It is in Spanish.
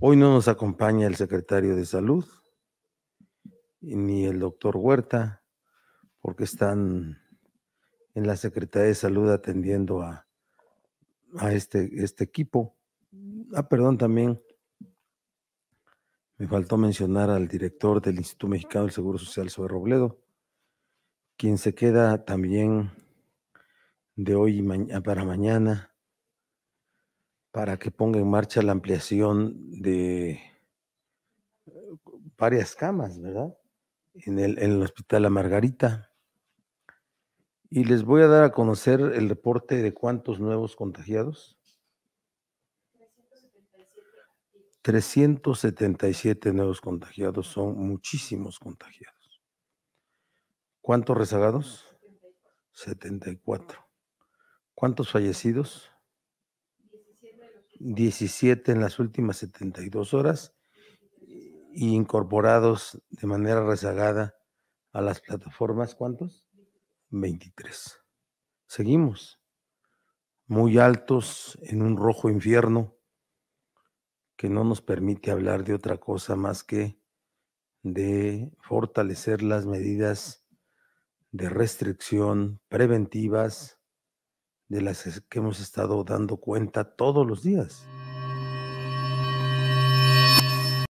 Hoy no nos acompaña el secretario de salud ni el doctor Huerta, porque están en la Secretaría de Salud atendiendo a, este, este equipo. Ah, perdón, también me faltó mencionar al director del Instituto Mexicano del Seguro Social sobre Robledo, quien se queda también de hoy para mañana para que ponga en marcha la ampliación de varias camas, ¿verdad? En el, hospital La Margarita. Y les voy a dar a conocer el reporte de cuántos nuevos contagiados. 377 nuevos contagiados, son muchísimos contagiados. ¿Cuántos rezagados? 74. ¿Cuántos fallecidos? 17 en las últimas 72 horas y incorporados de manera rezagada a las plataformas, ¿cuántos? 23. Seguimos muy altos en un rojo infierno que no nos permite hablar de otra cosa más que de fortalecer las medidas de restricción preventivas de las que hemos estado dando cuenta todos los días.